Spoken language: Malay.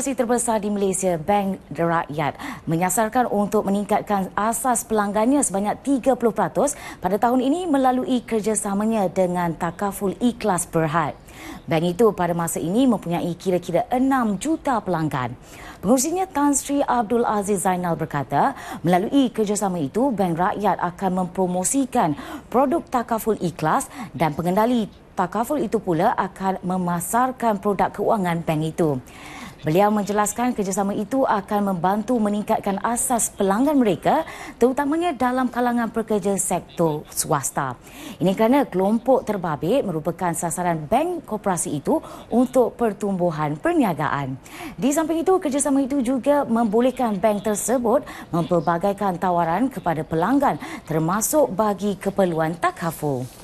Asosiasi terbesar di Malaysia, Bank Rakyat, menyasarkan untuk meningkatkan asas pelanggannya sebanyak 30% pada tahun ini melalui kerjasamanya dengan Takaful Ikhlas Berhad. Bank itu pada masa ini mempunyai kira-kira 6 juta pelanggan. Pengurusnya Tan Sri Abdul Aziz Zainal berkata, melalui kerjasama itu, Bank Rakyat akan mempromosikan produk Takaful Ikhlas dan pengendali Takaful itu pula akan memasarkan produk keuangan bank itu. Beliau menjelaskan kerjasama itu akan membantu meningkatkan asas pelanggan mereka terutamanya dalam kalangan pekerja sektor swasta. Ini kerana kelompok terbabit merupakan sasaran bank koperasi itu untuk pertumbuhan perniagaan. Di samping itu, kerjasama itu juga membolehkan bank tersebut mempelbagaikan tawaran kepada pelanggan termasuk bagi keperluan takaful.